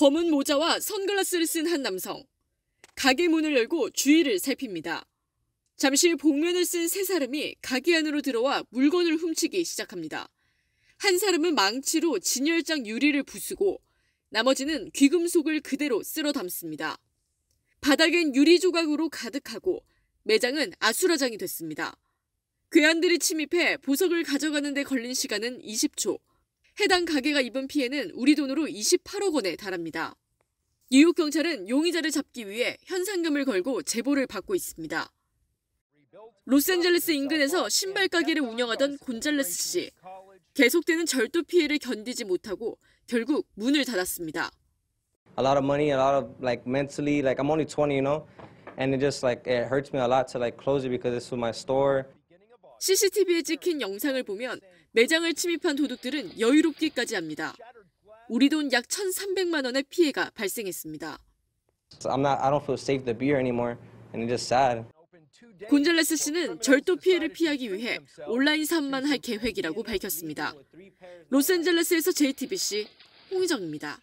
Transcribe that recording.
검은 모자와 선글라스를 쓴 한 남성. 가게 문을 열고 주위를 살핍니다. 잠시 복면을 쓴 세 사람이 가게 안으로 들어와 물건을 훔치기 시작합니다. 한 사람은 망치로 진열장 유리를 부수고 나머지는 귀금속을 그대로 쓸어 담습니다. 바닥엔 유리 조각으로 가득하고 매장은 아수라장이 됐습니다. 괴한들이 침입해 보석을 가져가는 데 걸린 시간은 20초. 해당 가게가 입은 피해는 우리 돈으로 28억 원에 달합니다. 뉴욕 경찰은 용의자를 잡기 위해 현상금을 걸고 제보를 받고 있습니다. 로스앤젤레스 인근에서 신발 가게를 운영하던 곤잘레스 씨. 계속되는 절도 피해를 견디지 못하고 결국 문을 닫았습니다. A lot of money, a lot of like mentally, like I'm only 20, you know, and it just like it hurts me a lot to like close it because this was my store. CCTV에 찍힌 영상을 보면 매장을 침입한 도둑들은 여유롭기까지 합니다. 우리 돈 약 1,300만 원의 피해가 발생했습니다. s o 곤잘레스 씨는 절도 피해를 피하기 위해 온라인 산만 할 계획이라고 밝혔습니다. 로스앤젤레스에서 JTBC 홍희정입니다.